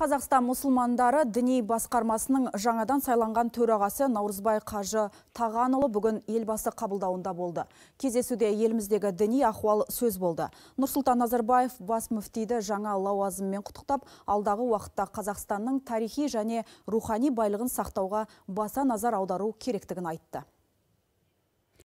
Қазақстан мұсылмандары діни басқармасының жаңадан сайланған төрағасы Наурызбай Қажы Тағанұлы бүгін елбасы қабылдауында болды. Кездесуде еліміздегі діни ахуал сөз болды. Нұрсұлтан Назарбаев бас мүфтиді жаңа лауазыммен құттықтап, алдағы уақытта Қазақстанның тарихи және рухани байлығын сақтауға баса назар аудару керектігін айтты.